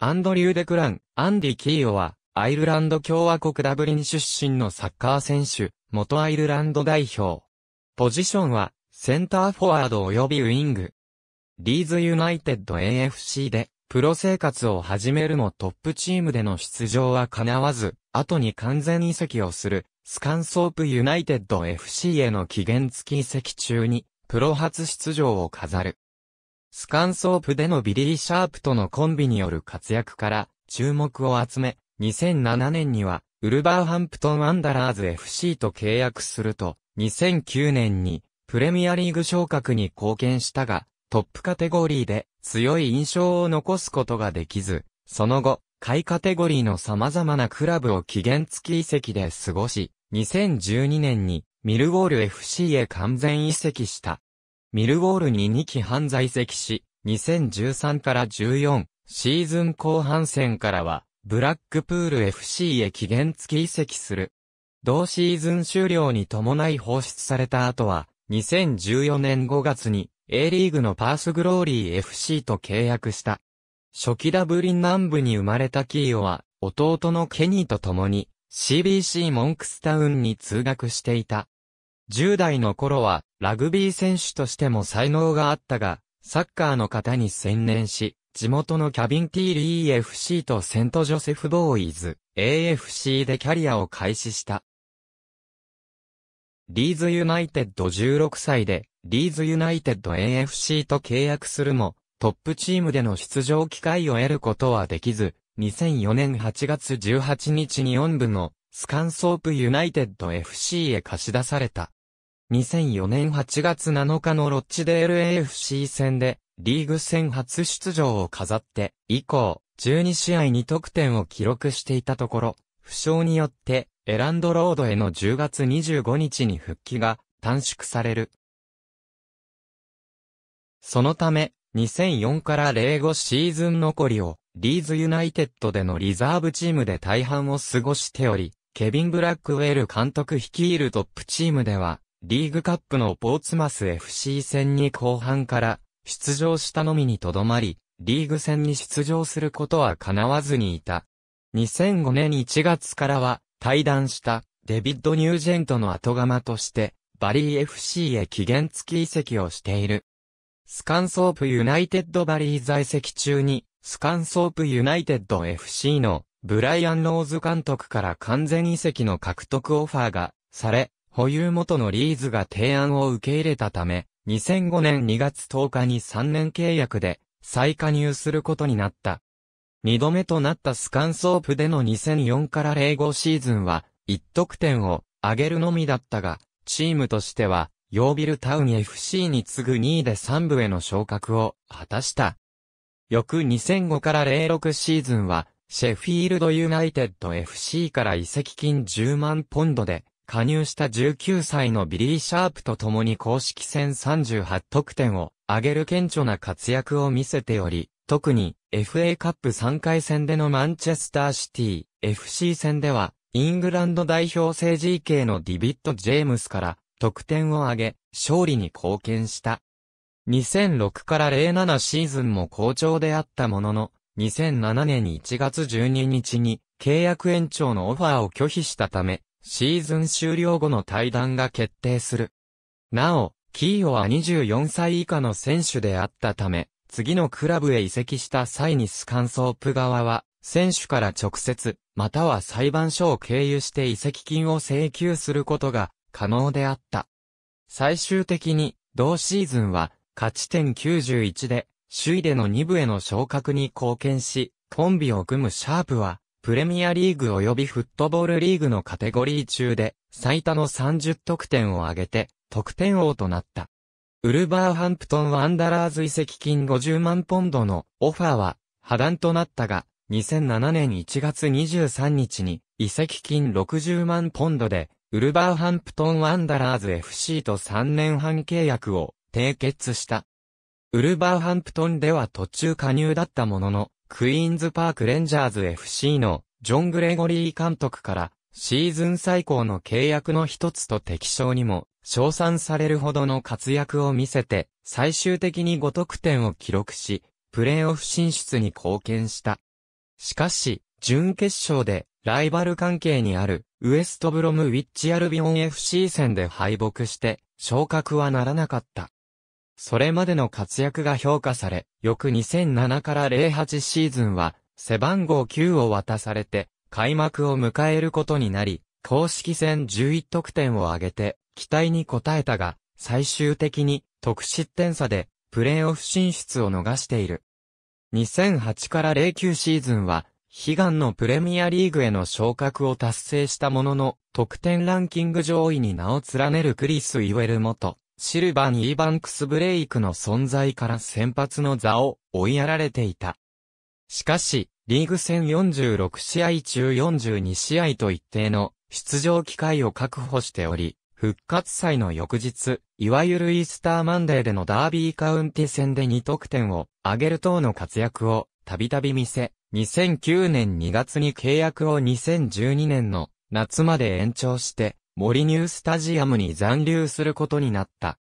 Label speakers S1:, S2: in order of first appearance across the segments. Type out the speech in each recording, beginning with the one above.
S1: アンドリュー・デ・クラン、アンディ・キーオは、アイルランド共和国ダブリン出身のサッカー選手、元アイルランド代表。ポジションは、センターフォワード及びウィング。リーズユナイテッド AFC で、プロ生活を始めるもトップチームでの出場は叶わず、後に完全移籍をする、スカンソープユナイテッド FC への期限付き移籍中に、プロ初出場を飾る。スカンソープでのビリリ・シャープとのコンビによる活躍から注目を集め、2007年にはウルバーハンプトン・ワンダラーズ FC と契約すると、2009年にプレミアリーグ昇格に貢献したが、トップカテゴリーで強い印象を残すことができず、その後、下位カテゴリーの様々なクラブを期限付き移籍で過ごし、2012年にミルウォール FC へ完全移籍した。ミルウォールに2期半在籍し、2013から14シーズン後半戦からは、ブラックプール FC へ期限付き移籍する。同シーズン終了に伴い放出された後は、2014年5月に A リーグのパースグローリー FC と契約した。初期ダブリン南部に生まれたキーオは、弟のケニーと共に CBC モンクスタウンに通学していた。10代の頃は、ラグビー選手としても才能があったが、サッカーの方に専念し、地元のキャビンティーリー FC とセントジョセフボーイズ AFC でキャリアを開始した。リーズユナイテッド16歳で、リーズユナイテッド AFC と契約するも、トップチームでの出場機会を得ることはできず、2004年8月18日に4部のスカンソープユナイテッド FC へ貸し出された。2004年8月7日のロッチデール AFC 戦で、リーグ戦初出場を飾って、以降、12試合に得点を記録していたところ、負傷によって、エランドロードへの10月25日に復帰が短縮される。そのため、2004から05シーズン残りを、リーズユナイテッドでのリザーブチームで大半を過ごしており、ケビン・ブラックウェル監督率いるトップチームでは、リーグカップのポーツマス FC 戦に後半から出場したのみにとどまり、リーグ戦に出場することは叶わずにいた。2005年1月からは、退団したデビッド・ニュージェントの後釜として、バリー FC へ期限付き移籍をしている。スカンソープユナイテッドバリー在籍中に、スカンソープユナイテッド FC のブライアン・ローズ監督から完全移籍の獲得オファーがされ、保有元のリーズが提案を受け入れたため、2005年2月10日に3年契約で再加入することになった。2度目となったスカンソープでの2004から05シーズンは、1得点を上げるのみだったが、チームとしては、ヨービルタウン FC に次ぐ2位で3部への昇格を果たした。翌2005から06シーズンは、シェフィールドユナイテッド FC から移籍金10万ポンドで加入した19歳のビリー・シャープと共に公式戦38得点を上げる顕著な活躍を見せており、特に FA カップ3回戦でのマンチェスターシティ FC 戦では、イングランド代表治 GK のディビット・ジェームスから得点を挙げ、勝利に貢献した。2006から07シーズンも好調であったものの、2007年1月12日に契約延長のオファーを拒否したため、シーズン終了後の対談が決定する。なお、キーオは24歳以下の選手であったため、次のクラブへ移籍した際にスカンソープ側は、選手から直接、または裁判所を経由して移籍金を請求することが可能であった。最終的に、同シーズンは、勝ち点91で、首位での2部への昇格に貢献し、コンビを組むシャープは、プレミアリーグ及びフットボールリーグのカテゴリー中で、最多の30得点を挙げて、得点王となった。ウルバーハンプトンワンダラーズ移籍金50万ポンドのオファーは破断となったが、2007年1月23日に移籍金60万ポンドで、ウルバーハンプトンワンダラーズ FC と3年半契約を締結した。ウルバーハンプトンでは途中加入だったものの、クイーンズパークレンジャーズ FC のジョン・グレゴリー監督からシーズン最高の契約の一つと適称にも称賛されるほどの活躍を見せて最終的に5得点を記録しプレーオフ進出に貢献した。しかし、準決勝でライバル関係にあるウエストブロムウィッチアルビオン FC 戦で敗北して昇格はならなかった。それまでの活躍が評価され、翌2007から08シーズンは、背番号9を渡されて、開幕を迎えることになり、公式戦11得点を挙げて、期待に応えたが、最終的に得失点差でプレーオフ進出を逃している。2008から09シーズンは、悲願のプレミアリーグへの昇格を達成したものの、得点ランキング上位に名を連ねるクリス・イウェル元、シルバン・イーバンクス・ブレイクの存在から先発の座を追いやられていた。しかし、リーグ戦46試合中42試合と一定の出場機会を確保しており、復活祭の翌日、いわゆるイースターマンデーでのダービーカウンティ戦で2得点を挙げる等の活躍をたびたび見せ、2009年2月に契約を2012年の夏まで延長して、森ニュースタジアムに残留することになった。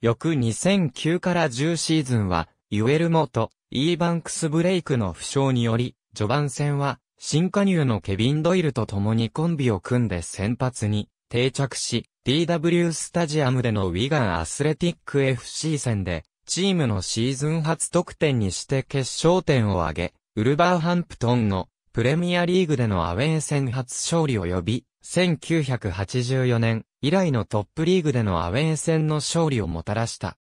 S1: 翌2009から10シーズンは、ユエルモとイーバンクスブレイクの負傷により、序盤戦は、新加入のケビン・ドイルと共にコンビを組んで先発に定着し、DW スタジアムでのウィガン・アスレティック FC 戦で、チームのシーズン初得点にして決勝点を挙げ、ウルバーハンプトンのプレミアリーグでのアウェー戦初勝利を呼び、1984年以来のトップリーグでのアウェー戦の勝利をもたらした。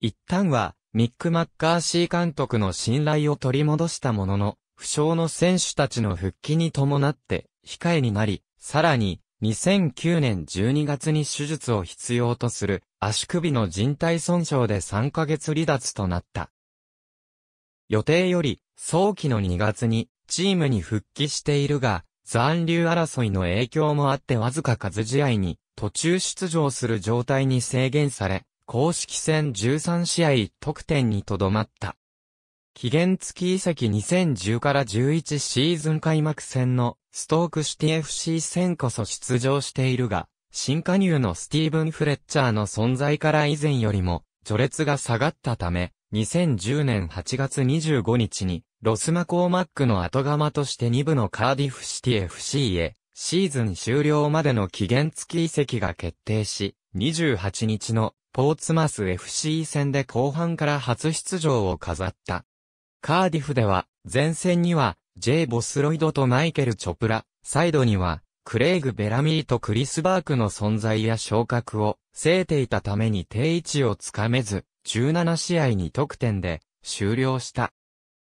S1: 一旦は、ミック・マッカーシー監督の信頼を取り戻したものの、負傷の選手たちの復帰に伴って、控えになり、さらに、2009年12月に手術を必要とする足首の人体損傷で3ヶ月離脱となった。予定より早期の2月にチームに復帰しているが、残留争いの影響もあってわずか数試合に途中出場する状態に制限され、公式戦13試合得点にとどまった。期限付き移籍2010から11シーズン開幕戦のストークシティ FC 戦こそ出場しているが、新加入のスティーブン・フレッチャーの存在から以前よりも序列が下がったため、2010年8月25日にロスマコーマックの後釜として2部のカーディフシティ FC へ、シーズン終了までの期限付き移籍が決定し、28日のポーツマス FC 戦で後半から初出場を飾った。カーディフでは、前線には、J. ボスロイドとマイケル・チョプラ、サイドには、クレイグ・ベラミーとクリス・バークの存在や昇格を、制いていたために定位置をつかめず、17試合に得点で、終了した。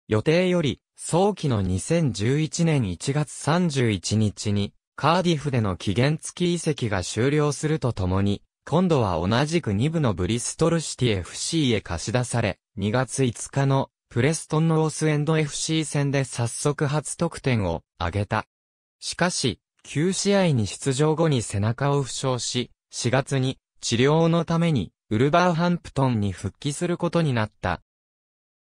S1: 予定より、早期の2011年1月31日に、カーディフでの期限付き移籍が終了するとともに、今度は同じく2部のブリストルシティ FC へ貸し出され、2月5日のプレストンノースエンド FC 戦で早速初得点を挙げた。しかし、9試合に出場後に背中を負傷し、4月に治療のためにウルバーハンプトンに復帰することになった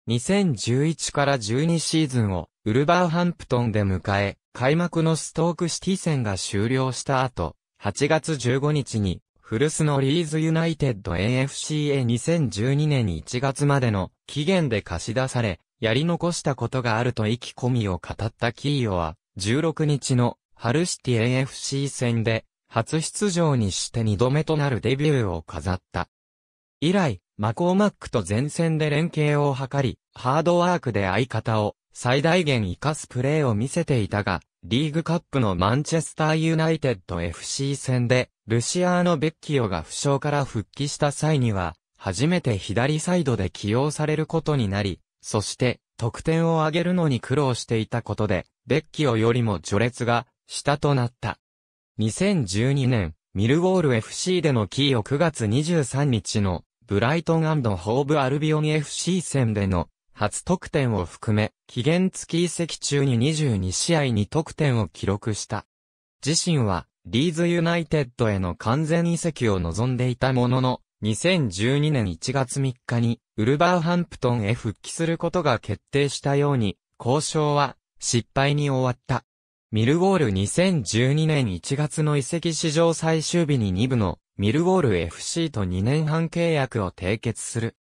S1: 2011から12シーズンをウルバーハンプトンで迎え、開幕のストークシティ戦が終了した後、8月15日にフルスのリーズユナイテッド AFC へ2012年1月までの期限で貸し出され、やり残したことがあると意気込みを語ったキーヨは、16日のハルシティ AFC 戦で、初出場にして2度目となるデビューを飾った。以来、マコーマックと前線で連携を図り、ハードワークで相方を最大限活かすプレーを見せていたが、リーグカップのマンチェスターユナイテッド FC 戦で、ルシアーノ・ベッキオが負傷から復帰した際には、初めて左サイドで起用されることになり、そして、得点を上げるのに苦労していたことで、ベッキオよりも序列が、下となった。2012年、ミルウォール FC でのキーを9月23日のブライトンホーブ・アルビオン FC 戦での初得点を含め、期限付き移籍中に22試合に得点を記録した。自身は、リーズユナイテッドへの完全移籍を望んでいたものの、2012年1月3日に、ウルバーハンプトンへ復帰することが決定したように、交渉は、失敗に終わった。ミルゴール2012年1月の移籍史上最終日に2部のミルウォール FC と2年半契約を締結する。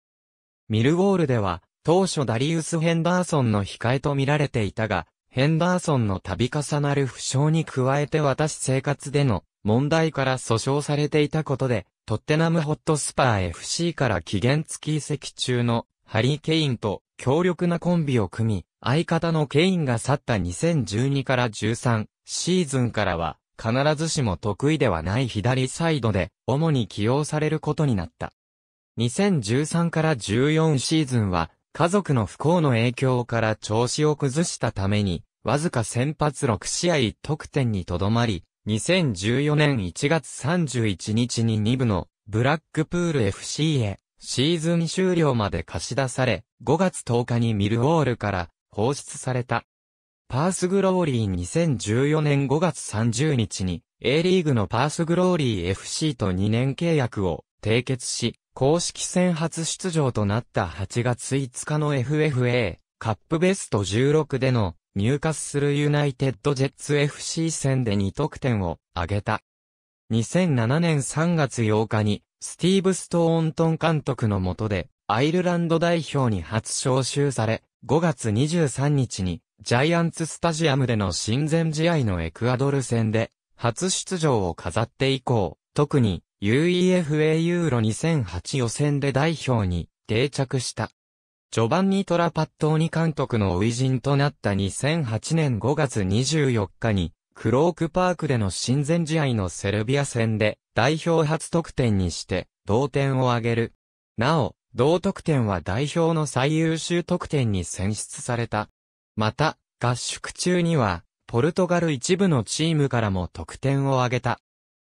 S1: ミルウォールでは、当初ダリウス・ヘンダーソンの控えと見られていたが、ヘンダーソンの度重なる負傷に加えて私生活での問題から訴訟されていたことで、トッテナムホットスパー FC から期限付き移籍中のハリー・ケインと強力なコンビを組み、相方のケインが去った2012から13シーズンからは必ずしも得意ではない左サイドで、主に起用されることになった。2013から14シーズンは、家族の不幸の影響から調子を崩したために、わずか先発6試合得点にとどまり、2014年1月31日に2部のブラックプール FC へシーズン終了まで貸し出され、5月10日にミルウォールから放出された。パースグローリー2014年5月30日に A リーグのパースグローリー FC と2年契約を締結し、公式戦初出場となった8月5日の FFA カップベスト16での入荷するユナイテッドジェッツ FC 戦で2得点を挙げた。2007年3月8日にスティーブ・ストーントン監督の下でアイルランド代表に初招集され、5月23日に、ジャイアンツスタジアムでの親善試合のエクアドル戦で、初出場を飾って以降、特に UEFA ユーロ2008予選で代表に定着した。序盤にトラパットーニ監督の初陣となった2008年5月24日に、クロークパークでの親善試合のセルビア戦で代表初得点にして同点を挙げる。なお、同得点は代表の最優秀得点に選出された。また、合宿中には、ポルトガル一部のチームからも得点を挙げた。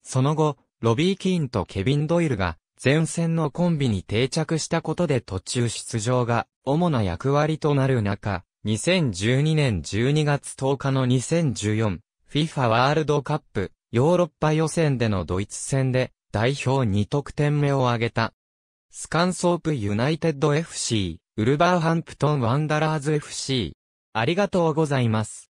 S1: その後、ロビー・キーンとケビン・ドイルが前線のコンビに定着したことで途中出場が主な役割となる中、2012年12月10日の 2014FIFA ワールドカップヨーロッパ予選でのドイツ戦で代表2得点目を挙げた。スカンソープユナイテッド FC、ウルバーハンプトンワンダラーズ FC。ありがとうございます。